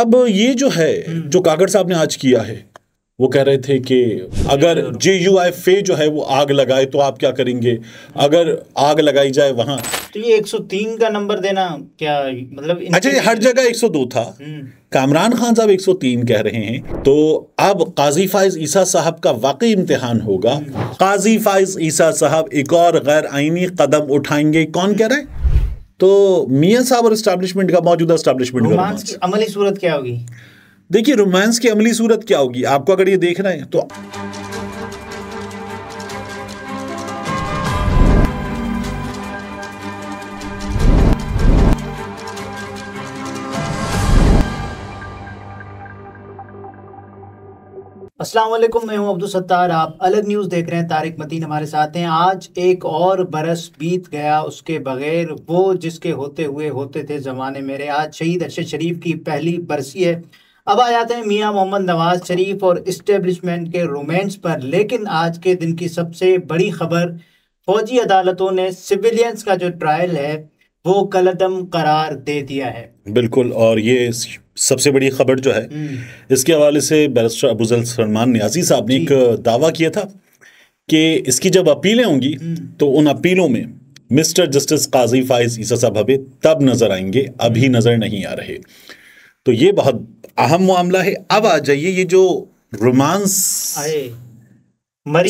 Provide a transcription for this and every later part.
अब ये जो है हम्म। जो काकड़ साहब ने आज किया है वो कह रहे थे कि अगर जे यू आई फे जो है वो आग लगाए तो आप क्या करेंगे अगर आग लगाई जाए वहां तो ये 103 का नंबर देना क्या मतलब अच्छा ये हर जगह 102 था हम्म। कामरान खान साहब 103 कह रहे हैं तो अब काजी फाइज ईसा साहब का वाकई इम्तहान होगा हम्म। काजी फाइज ईसा साहब एक और गैर आईनी कदम उठाएंगे कौन कह रहे हैं तो मियाँ साहब और इस्टेब्लिशमेंट का मौजूदा इस्टेब्लिशमेंट रोमांस की अमली सूरत क्या होगी देखिए रोमांस की अमली सूरत क्या होगी आपको अगर ये देखना है तो असलम मैं हूं अब्दुल सत्तार आप अलग न्यूज़ देख रहे हैं तारिक मदीन हमारे साथ हैं आज एक और बरस बीत गया उसके बगैर वो जिसके होते हुए होते थे ज़माने मेरे आज शहीद अरशद शरीफ की पहली बरसी है अब आ जाते हैं मियां मोहम्मद नवाज शरीफ और इस्टेब्लिशमेंट के रोमेंस पर लेकिन आज के दिन की सबसे बड़ी खबर फौजी अदालतों ने सिविलियंस का जो ट्रायल है वो कलदम करार दे दिया है बिल्कुल और ये सबसे बड़ी खबर जो है हम्म। इसके हवाले से बैरिस्टर अबूजल सलमान न्याजी साहब ने एक दावा किया था कि इसकी जब अपीलें होंगी हम्म। तो उन अपीलों में मिस्टर जस्टिस काजी फाइज ईसा साहब हबे तब नज़र आएंगे अभी हम्म। नज़र नहीं आ रहे तो ये बहुत अहम मामला है अब आ जाइए ये जो रोमांस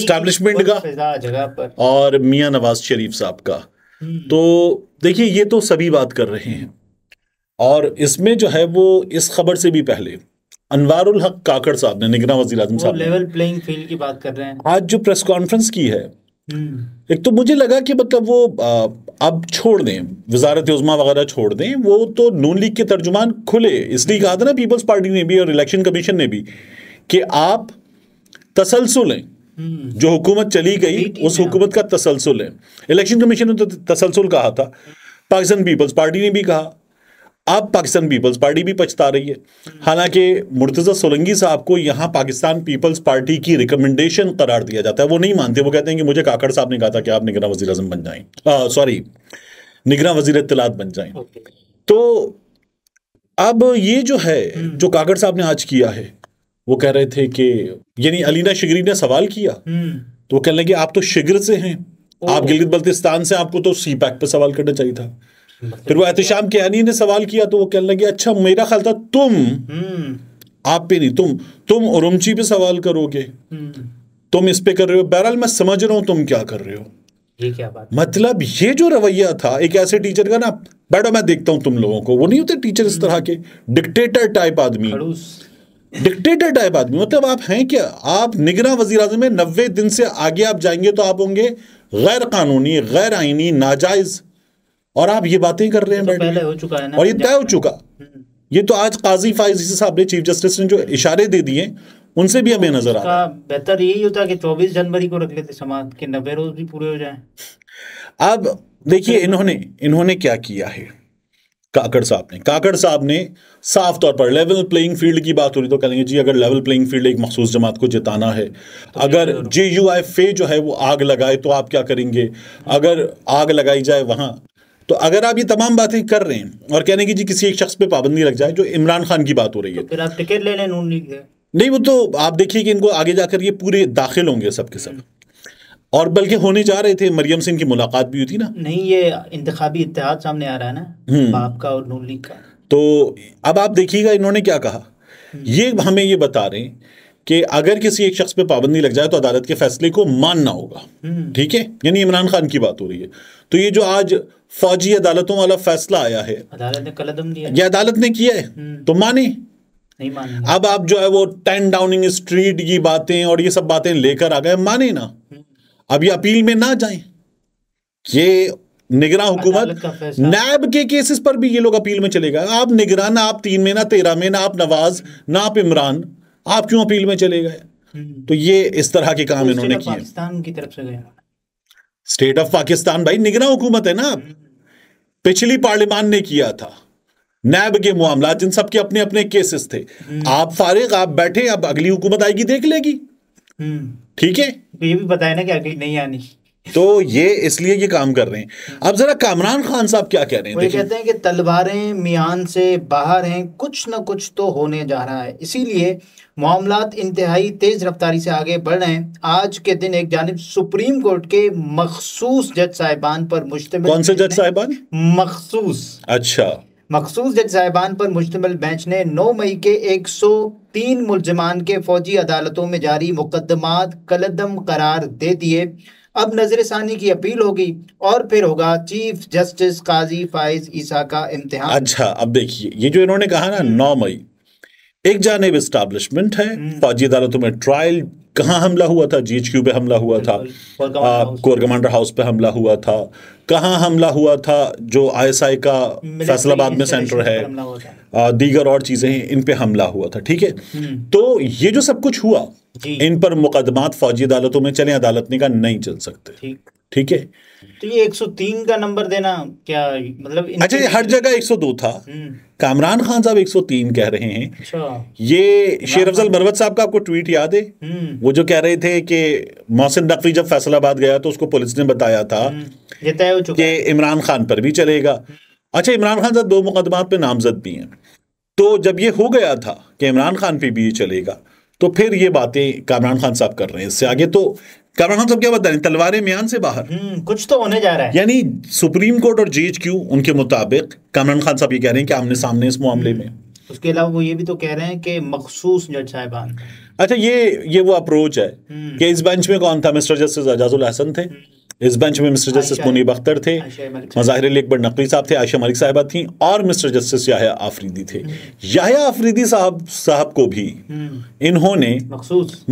स्टैब्लिशमेंट का जगह पर और मियां नवाज शरीफ साहब का तो देखिए ये तो सभी बात कर रहे हैं और इसमें जो है वो इस खबर से भी पहले अनवारुल हक काकड़ साहब ने निगरान वजी साहब लेवल प्लेइंग फील्ड की बात कर रहे हैं आज जो प्रेस कॉन्फ्रेंस की है हम्म। एक तो मुझे लगा कि मतलब वो अब छोड़ दें वजारत उजमा वगैरह छोड़ दें वो तो नून लीग के तर्जुमान खुले इसलिए कहा था ना पीपल्स पार्टी ने भी और इलेक्शन कमीशन ने भी कि आप तसलसल हैं हम्म। जो हुकूमत चली गई उस हुकूमत का तसलसल है इलेक्शन कमीशन ने तो तसलसल कहा था पाकिस्तान पीपल्स पार्टी ने भी कहा अब पाकिस्तान पीपल्स पार्टी भी पछता रही है हालांकि मुर्तज़ा सोलंगी साहब को यहाँ पाकिस्तान पीपल्स पार्टी की रिकमेंडेशन करार दिया जाता है वो नहीं मानते वो कहते हैं कि मुझे काकड़ साहब ने कहा था कि आप निगरान वजी अजम बन जाए सॉरी निगरान वजी इतलात बन जाए तो अब ये जो है हम्म। जो काकड़ साहब ने आज किया है वो कह रहे थे कि यानी अलीना शिगरी ने सवाल किया हम्म। तो वो कह लेंगे आप तो शिगर से हैं आप गिलगित बल्तिस्तान से आपको तो सी पैक पर सवाल करना चाहिए था फिर वो एहतम के अनी ने सवाल किया तो वो कहने लगे अच्छा मेरा ख्याल था तुम हम्म। आप पे नहीं तुम तुम उरुमची पे सवाल करोगे हम्म। तुम इस पे कर रहे हो बहरहाल मैं समझ रहा हूं तुम क्या कर रहे हो ये क्या बात मतलब ये जो रवैया था एक ऐसे टीचर का ना बैठो मैं देखता हूं तुम लोगों को वो नहीं होते टीचर इस तरह के डिक्टेटर हम्म। टाइप आदमी डिक्टेटर टाइप आदमी मतलब आप हैं क्या आप निगरान वजी में नब्बे दिन से आगे आप जाएंगे तो आप होंगे गैर कानूनी गैर आइनी नाजायज़ और आप ये बातें कर रहे हैं तो पहले हो चुका है ना और ये तय हो चुका ये तो आज काजी फाइजी साहब ने चीफ जस्टिस ने जो इशारे दे दिए उनसे भी हमें नजर आ बेहतर यही होता कि 24 जनवरी को रख लेते समाज के नब्बे रोज भी पूरे हो जाए अब देखिए इन्होंने इन्होंने क्या किया है काकड़ साहब ने काकड़ साहब ने साफ तौर पर लेवल प्लेइंग फील्ड की बात हो रही तो कहेंगे जी अगर लेवल प्लेइंग फील्ड एक मखसूस जमात को जिताना है तो अगर जे यू आई फे जो है वो आग लगाए तो आप क्या करेंगे अगर आग लगाई जाए वहाँ तो अगर आप ये तमाम बातें कर रहे हैं और कहने की जी किसी एक शख्स पे पाबंदी लग जाए जो इमरान खान की बात हो रही है तो फिर आप टिकट ले लें नून लीग नहीं वो तो आप देखिए कि इनको आगे जाकर ये पूरे दाखिल होंगे सबके सब और बल्कि होने जा रहे थे मरियम सिंह की मुलाकात भी हुई थी ना नहीं ये इंतजामी इतिहाद सामने आ रहा है ना हम्म। बाप का और नून लीग का तो अब आप देखिएगा इन्होंने क्या कहा हम्म। ये हमें ये बता रहे हैं कि अगर किसी एक शख्स पे पाबंदी लग जाए तो अदालत के फैसले को मानना होगा हम्म। ठीक है यानी इमरान खान की बात हो रही है तो ये जो आज फौजी अदालतों वाला फैसला आया है अदालत ने कलदम दिया ये अदालत ने किया है हम्म। तो माने नहीं माने अब आप जो है वो टेन डाउनिंग स्ट्रीट की बातें और ये सब बातें लेकर आ गए माने ना हम्म। अब ये अपील में ना जाए ये निगरान हुकूमत नैब के केसेस पर भी ये लोग अपील में चले गए आप निगरान आप तीन में ना तेरह में ना आप नवाज ना आप इमरान आप क्यों अपील में चले गए हम्म। तो ये इस तरह के काम तो इन्होंने तो किए पाकिस्तान की तरफ से गया स्टेट ऑफ पाकिस्तान भाई निगरा हुकूमत है ना पिछली पार्लियामान ने किया था नैब के मामला जिन सबके अपने अपने केसेस थे हम्म। आप फारिग आप बैठे अब अगली हुकूमत आएगी देख लेगी हम्म। ठीक है ये भी बताया ना कि अगली नहीं आनी तो ये इसलिए ये काम कर रहे हैं अब जरा कामरान खान साहब क्या कह रहे हैं कहते हैं कि तलवारें मियान से बाहर हैं कुछ ना कुछ तो होने जा रहा है इसीलिए मामला इंतहाई तेज़ रफ्तारी से आगे बढ़ रहे हैं आज के दिन एक जानब सुप्रीम कोर्ट के मखसूस जज साहिबान पर मुश्तम कौन से जज साहिबान मखसूस अच्छा मखसूस जज साहिबान पर मुश्तमल बेंच ने 9 मई के 103 मुलजमान के फौजी अदालतों में जारी मुकदमात कलदम करार दे दिए अब नजर की अपील होगी और फिर होगा चीफ जस्टिस काजी फाइज ईसा का इम्तिहान अच्छा अब देखिए ये जो इन्होंने कहा ना नौ मई एक जानेब इस्टाब्लिशमेंट है हम्म। फौजी अदालतों में ट्रायल कहाँ हमला हुआ था जी क्यू पे हमला हुआ था कोर कमांडर हाउस पे हमला हुआ था कहाँ हमला हुआ था जो आईएसआई का फैसलाबाद में सेंटर है दीगर और चीज़ें हैं इन पे हमला हुआ था ठीक है हम्म। तो ये जो सब कुछ हुआ इन पर मुकदमात फौजी अदालतों में चले अदालत ने कहा नहीं चल सकते ठीक है तो ये 103 का नंबर देना क्या मतलब अच्छा ये हर जगह 102 था हम्म। कामरान खान साहब 103 कह रहे हैं अच्छा ये शेर अफजल मरवत साहब का आपको ट्वीट याद है हम्म। वो जो कह रहे थे कि मोहसिन नकवी जब फैसलाबाद गया तो उसको पुलिस ने बताया था हम्म। कि इमरान खान पर भी चलेगा अच्छा इमरान खान साहब दो मुकदमात पे नामजद भी हैं तो जब ये हो गया था कि इमरान खान पे भी ये चलेगा तो फिर ये बातें कामरान खान साहब कर रहे हैं इससे आगे तो कामरान खान साहब क्या बता रहे हैं तलवारें म्यान से बाहर हम्म, कुछ तो होने जा रहा है यानी सुप्रीम कोर्ट और जे क्यू उनके मुताबिक कामरान खान साहब ये कह रहे हैं कि आमने सामने इस मामले में उसके अलावा वो ये भी तो कह रहे हैं कि मखसूस जज साहिबान अच्छा ये ये वो अप्रोच है हम्म। कि इस बेंच में कौन था मिस्टर जस्टिस एजाजुल हसन थे हम्म। इस बेंच में मिस्टर जस्टिस मुनीब अख्तर थे मज़ाहिर अली अकबर नकवी साहब थे आयशा मलिक साहिबा थी और मिस्टर जस्टिस याहिया आफरीदी थे याहिया आफरीदी साहब साहब को भी हम्म। इन्होंने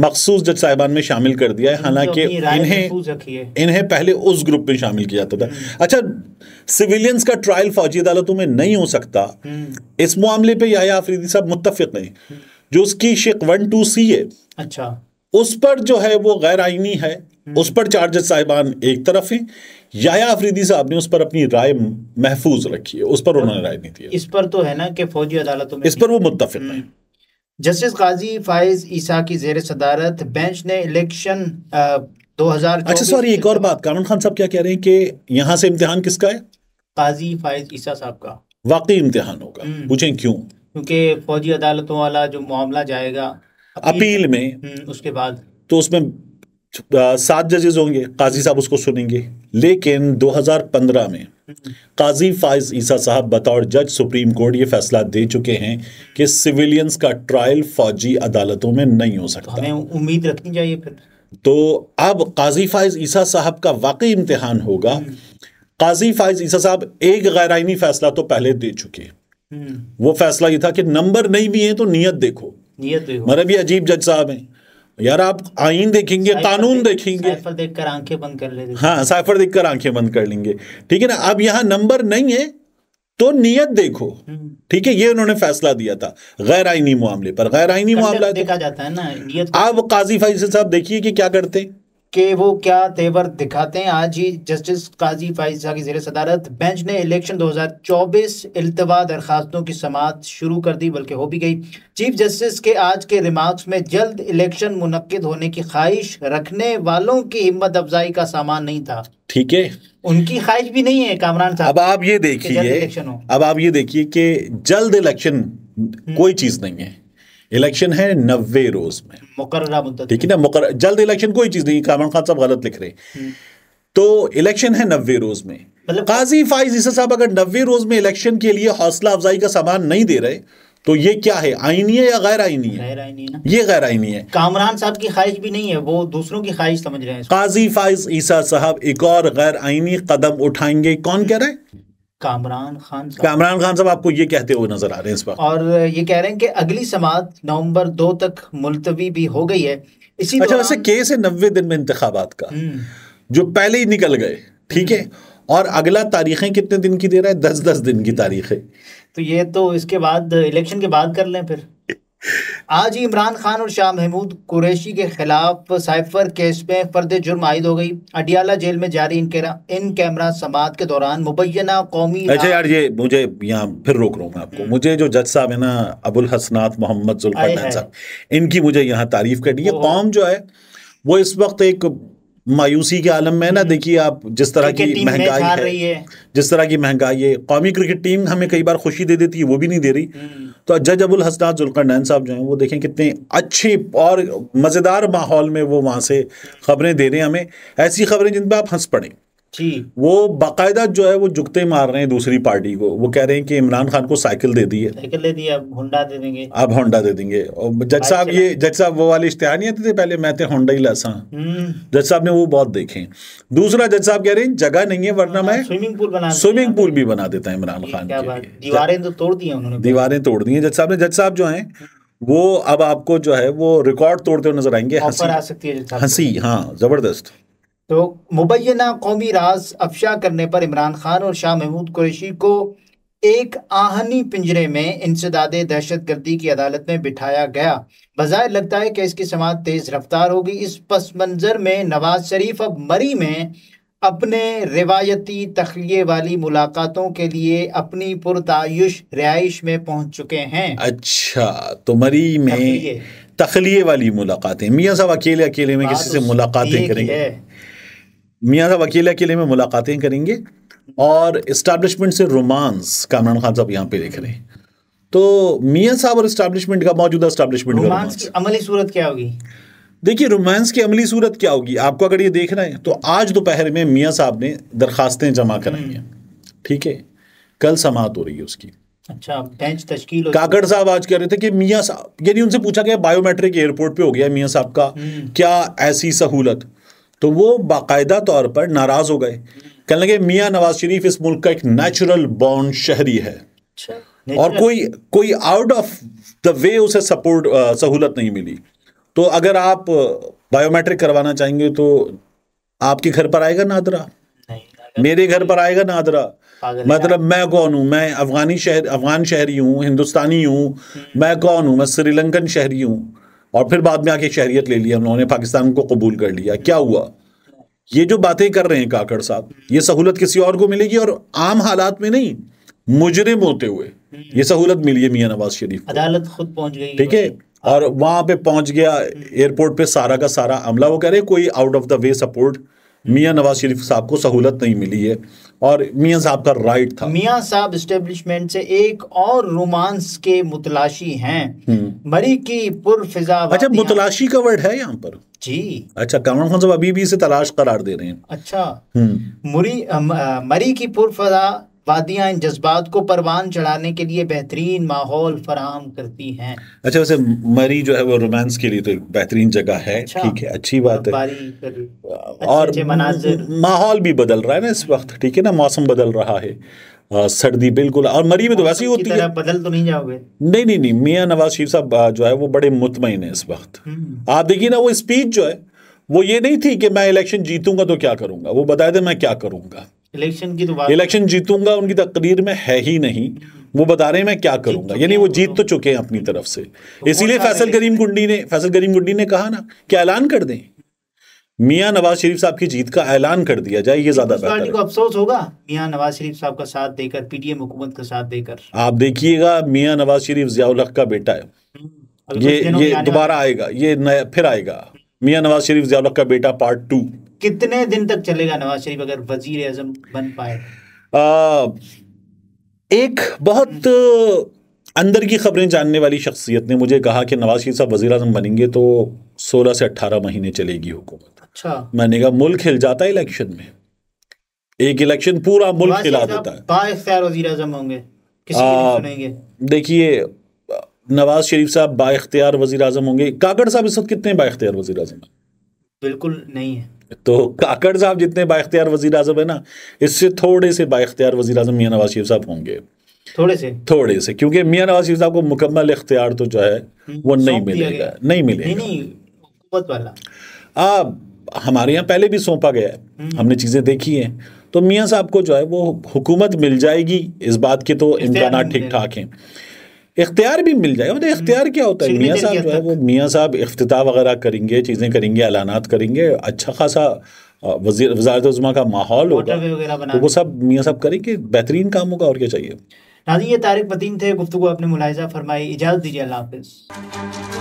मखसूस जज साहिबान में शामिल कर दिया है हालांकि इन्हें इन्हें पहले उस ग्रुप में शामिल किया जाता था हम्म। अच्छा सिविलियंस का ट्रायल फौजी अदालतों में नहीं हो सकता हम्म। इस मामले पर याहिया आफरीदी साहब मुतफिक हैं जो उसकी शिक वन टू सी है अच्छा उस पर जो है वो गैर आइनी है हम्म। उस पर चार्जेस साहिबान एक तरफ हैं या अफरीदी साहब ने उस पर अपनी राय महफूज रखी है उस पर उन्होंने हाँ। राय नहीं दी इस पर तो है ना कि फौजी अदालतों में इस पर वो मुतफिक है हम्म। जस्टिस गाजी फायज ईसा की जेर सदारत बेंच ने इलेक्शन दो हजार अच्छा सॉरी एक और बात कामन खान साहब क्या कह रहे हैं कि यहाँ से इम्तिहान किसका है काजी फायज ईसा साहब का वाकई इम्तिहान होगा हम्म। पूछें क्यों क्योंकि फौजी अदालतों वाला जो मामला जाएगा अपील में हम्म, उसके बाद तो उसमें सात जजेज होंगे काजी साहब उसको सुनेंगे लेकिन 2015 में हम्म। काजी फाइज ईसा साहब बतौर जज सुप्रीम कोर्ट ये फैसला दे चुके हैं कि सिविलियंस का ट्रायल फौजी अदालतों में नहीं हो तो सकता हमें उम्मीद रखनी चाहिए फिर तो अब काजी फाइज ईसा साहब का वाकई इम्तहान होगा हम्म। काजी फाइज ईसा साहब एक गैर आइनी फैसला तो पहले दे चुके वो फैसला ये था कि नंबर नहीं भी है तो नीयत देखो नियत भी अजीब जज साहब है यार आप आइन देखेंगे कानून देखेंगे साइफर देखकर आंखें बंद कर ले हाँ साइफर देखकर आंखें बंद कर लेंगे ठीक है ना अब यहाँ नंबर नहीं है तो नियत देखो हम्म। ठीक है ये उन्होंने फैसला दिया था गैर आईनी मामले पर गैर आईनी मामला देखा जाता है ना अब काजी फैसल साहब देखिए कि क्या करते हैं कि वो क्या तेवर दिखाते हैं आज ही जस्टिस काजी फाइजा की जेर सदारत बेंच ने इलेक्शन 2024 अल्तवा दरखास्तों की समात शुरू कर दी बल्कि हो भी गई चीफ जस्टिस के आज के रिमार्क्स में जल्द इलेक्शन मुनद होने की ख्वाहिश रखने वालों की हिम्मत अफजाई का सामान नहीं था ठीक है उनकी ख्वाहिश भी नहीं है कामरान साहब अब आप ये देखिए अब आप ये देखिए कि जल्द इलेक्शन हम्म। कोई चीज़ नहीं है इलेक्शन है नब्बे रोज में ठीक है ना मुकर जल्द इलेक्शन कोई चीज़ नहीं कामरान खान साहब गलत लिख रहे हैं हम्म। तो इलेक्शन है नब्बे रोज में मतलब- काजी फाइज ईसा साहब अगर नब्बे रोज में इलेक्शन के लिए हौसला अफजाई का सामान नहीं दे रहे तो ये क्या है आईनी है या गैर आईनी है ये गैर आईनी है कामरान साहब की ख्वाहिश भी नहीं है वो दूसरों की ख्वाहिश समझ रहे हैं काजी फाइज ईसा साहब एक और गैर आईनी कदम उठाएंगे कौन कह रहे हैं कामरान खान कामरान खान साहब आपको ये कहते हुए नजर आ रहे हैं इस बार और ये कह रहे हैं कि अगली समात नवंबर दो तक मुलतवी भी हो गई है इसी अच्छा वैसे केस है नब्बे दिन में इंतबात का हम्म। जो पहले ही निकल गए ठीक है हम्म। और अगला तारीखें कितने दिन की दे रहा है दस दस दिन की तारीखें तो ये तो इसके बाद इलेक्शन के बाद कर लें फिर आज ही इमरान खान और शाह महमूद कुरैशी के खिलाफ साइफर केस में फर्द जुर्म आयद हो गई अडियाला जेल में जारी इन इन कैमरा समात के दौरान मुबैना कौमी अच्छा यार ये मुझे यहाँ फिर रोक रहा हूँ मैं आपको मुझे जो जज साहब है ना अबुल हसनात मोहम्मद साहब इनकी मुझे यहाँ तारीफ करनी है कौम जो है वो इस वक्त एक मायूसी के आलम में ना हम्म। देखिए आप जिस तरह की महंगाई है जिस तरह की महंगाई है कौमी क्रिकेट टीम हमें कई बार खुशी दे देती है वो भी नहीं दे रही हम्म। तो जज अबुल जुलकर नैन साहब जो हैं वो देखें कितने अच्छी और मज़ेदार माहौल में वो वहाँ से खबरें दे रहे हैं हमें ऐसी खबरें जिन पर आप हंस पड़ें वो बाकायदा जो है वो जुगते मार रहे हैं दूसरी पार्टी को वो कह रहे हैं कि इमरान खान को साइकिल दे दी है साइकिल दे दी अब होंडा दे देंगे अब होंडा दे देंगे और जज साहब ये जज साहब वो वाले इश्तेहार नहीं आते थे पहले मैं थे तो होंडा ही लासा हम्म। जज साहब ने वो बहुत देखे दूसरा जज साहब कह रहे हैं जगह नहीं है वरना हाँ, मैं स्विमिंग पूल बना स्विमिंग पूल भी बना देता है इमरान खान दीवारें तो तोड़ दी उन्होंने दीवारें तोड़ दी है जज साहब ने जज साहब जो है वो अब आपको जो है वो रिकॉर्ड तोड़ते हुए नजर आएंगे हंसी हंसी हाँ जबरदस्त तो मुबैना कौमी राज अफशा करने पर इमरान खान और शाह महमूद कुरैशी को एक आहनी पिंजरे में इंसदाद दहशत गर्दी की अदालत में बिठाया गया बजाय लगता है कि इसकी समात तेज़ रफ्तार होगी इस पस मंज़र में नवाज शरीफ अब मरी में अपने रिवायती तखलिए वाली मुलाकातों के लिए अपनी पुरतायुश रिहाइश में पहुंच चुके हैं अच्छा तो मरी में तखलिए वाली मुलाकातें मियाँ साहब अकेले अकेले में किसी से मुलाकातें करेंगे मियाँ साहब अकेले अकेले में मुलाकातें करेंगे और इस्टबलिशमेंट से रोमांस कामरान खान साहब यहाँ पे देख रहे हैं तो मियाँ साहब और इस्टबलिशमेंट का मौजूदा इस्टबलिशमेंट रोमांस की अमली सूरत क्या होगी देखिए रोमांस की अमली सूरत क्या होगी आपको अगर ये देख रहे हैं तो आज दोपहर में मियाँ साहब ने दरखास्तें जमा कराई हैं हम्म। ठीक है कल समात हो रही है उसकी अच्छा बेंच तश्कील साहब आज कह रहे थे कि मियाँ साहब यानी उनसे पूछा गया बायोमेट्रिक एयरपोर्ट पे हो गया मियाँ साहब का हम्म। क्या ऐसी सहूलत तो वो बाकायदा तौर पर नाराज़ हो गए कहने लगे मियाँ नवाज शरीफ इस मुल्क का एक नेचुरल बॉन्ड शहरी है अच्छा। और कोई कोई आउट ऑफ द वे उसे सपोर्ट सहूलत नहीं मिली तो अगर आप बायोमेट्रिक करवाना चाहेंगे तो आपके घर पर आएगा नादरा मेरे घर पर आएगा नादरा मतलब मैं कौन हूँ मैं अफगानी शहर अफगान शहरी हूँ हिंदुस्तानी हूँ हम्म। मैं कौन हूँ मैं श्रीलंकन शहरी हूँ और फिर बाद में आके शहरियत ले लिया उन्होंने पाकिस्तान को कबूल कर लिया क्या हुआ ये जो बातें कर रहे हैं काकड़ साहब ये सहूलत किसी और को मिलेगी और आम हालात में नहीं मुजरिम होते हुए ये सहूलत मिली है मियाँ नवाज शरीफ अदालत खुद पहुंच गई ठीक है और वहां पे पहुंच गया एयरपोर्ट पे सारा का सारा अमला वो कह रहे कोई out of the way support मियाँ नवाज शरीफ साहब को सहूलत नहीं मिली है और मियाँ साहब का राइट था मियाँ साहब इस्टेब्लिशमेंट से एक और रोमांस के मुतलाशी हैं मरी हम्म। की पुरफिजा अच्छा मुतलाशी का वर्ड है यहाँ पर जी अच्छा कमरान खान साहब अभी भी इसे तलाश करार दे रहे हैं अच्छा हम्म। मुरी मरी की पुरफिजा वादियाँ इन जज्बात को परवान चढ़ाने के लिए बेहतरीन माहौल फराहम करती हैं अच्छा वैसे मरी जो है वो रोमांस के लिए तो एक बेहतरीन जगह है अच्छा, ठीक अच्छा, है अच्छी बात है और माहौल भी बदल रहा है ना इस वक्त ठीक है ना मौसम बदल रहा है सर्दी बिल्कुल और मरी में तो वैसे ही होती है बदल तो नहीं जाओगे नहीं नहीं नहीं मियाँ नवाज शरीफ साहब जो है वो बड़े मुतमिन है इस वक्त हम्म। आप देखिए ना वो स्पीच जो है वो ये नहीं थी कि मैं इलेक्शन जीतूंगा तो क्या करूंगा वो बताए थे मैं क्या करूंगा इलेक्शन की तो बात इलेक्शन जीतूंगा उनकी तकरीर में है ही नहीं वो बता रहे हैं मैं क्या करूंगा यानी वो जीत तो चुके हैं अपनी तरफ से तो इसीलिए फैसल करीम गुंडी ने फैसल करीम गुंडी ने कहा ना कि ऐलान कर दें मियां नवाज शरीफ साहब की जीत का ऐलान कर दिया जाए ये ज्यादा को अफसोस होगा मियां नवाज शरीफ साहब का साथ देकर पीटीएम हुकूमत का साथ देकर आप देखिएगा मियां नवाज शरीफ जियाउल हक का बेटा है हम्म, ये ये दोबारा आएगा ये नया फिर आएगा मियां नवाज शरीफ जियाउल हक का बेटा पार्ट टू कितने दिन तक चलेगा नवाज शरीफ अगर वजीर अजम बन पाए एक बहुत अंदर की खबरें जानने वाली शख्सियत ने मुझे कहा कि नवाज शरीफ साहब वजी अजम बनेंगे तो 16 से 18 महीने चलेगी हुकूमत अच्छा मैंने कहा मुल्क हिल जाता है इलेक्शन में एक इलेक्शन पूरा मुल्क हिला देता है होंगे देखिए नवाज शरीफ साहब बाख्तियार वजी अजम होंगे काकड़ साहब इस वक्त कितने बाख्तियार वजी अजम है बिल्कुल नहीं है तो काकड़ साहब जितने बाख्तियार वजी अजम है ना इससे थोड़े से बाख्तियार वजी अजम मियाँ नवाज शरीफ साहब होंगे थोड़े से थोड़े से क्योंकि मियाँ नवाज शरीफ साहब को मुकम्मल इख्तियार तो जो है हम्म, वो नहीं मिलेगा नहीं मिलेगा नहीं, आप हमारे यहाँ पहले भी सौंपा गया है हम्म। हमने चीज़ें देखी हैं तो मियाँ साहब को जो है वो हुकूमत मिल जाएगी इस बात के तो इम्कान ठीक ठाक हैं इख्तियार भी मिल जाएगा मतलब हम्म। इख्तियार क्या होता है मियाँ साहब जो है वो मियाँ साहब अफ्ताह वगैरह करेंगे चीज़ें करेंगे एलानात करेंगे अच्छा खासा वजी वजारत उजमा का माहौल होगा तो वो सब मियाँ साहब करेंगे बेहतरीन काम होगा और क्या चाहिए नाजी ये तारिक वतीन थे गुफ्तु आपने मुलायजा फरमाई इजाज़त दीजिए अल्लाह हाफिज़